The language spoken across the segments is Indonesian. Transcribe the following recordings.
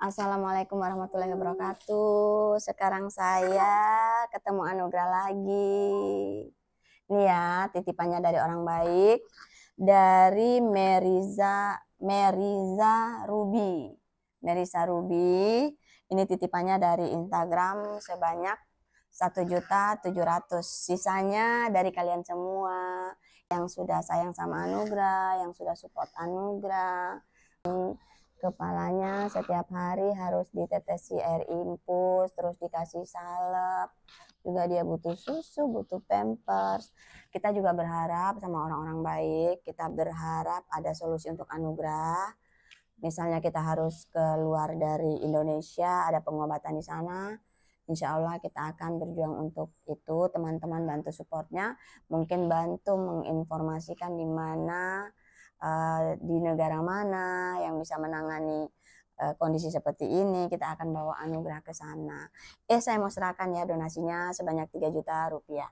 Assalamualaikum warahmatullahi wabarakatuh. Sekarang saya ketemu Anugrah lagi. Nih ya, titipannya dari orang baik dari Meriza Meriza Ruby. Meriza Ruby, ini titipannya dari Instagram sebanyak juta 1.700. Sisanya dari kalian semua yang sudah sayang sama Anugrah, yang sudah support Anugrah kepalanya setiap hari harus ditetesi air impus terus dikasih salep. Juga dia butuh susu, butuh pampers. Kita juga berharap sama orang-orang baik, kita berharap ada solusi untuk anugerah. Misalnya kita harus keluar dari Indonesia, ada pengobatan di sana. Insya Allah kita akan berjuang untuk itu. Teman-teman bantu supportnya, mungkin bantu menginformasikan di mana uh, di negara mana yang bisa menangani uh, kondisi seperti ini kita akan bawa anugerah ke sana eh saya mau serahkan ya donasinya sebanyak 3 juta rupiah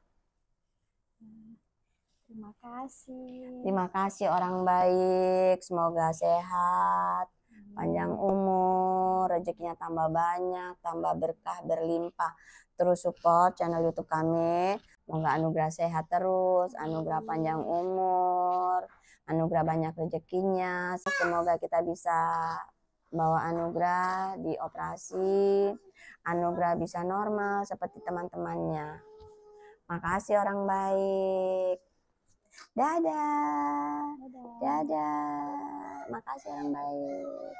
Terima kasih. Terima kasih orang baik, semoga sehat, Amin. Hmm. panjang umur, rezekinya tambah banyak, tambah berkah, berlimpah. Terus support channel YouTube kami, semoga anugerah sehat terus, anugerah panjang umur anugerah banyak rezekinya. Semoga kita bisa bawa anugerah di operasi, anugerah bisa normal seperti teman-temannya. Makasih orang baik. Dadah. Dadah. Dadah. Makasih orang baik.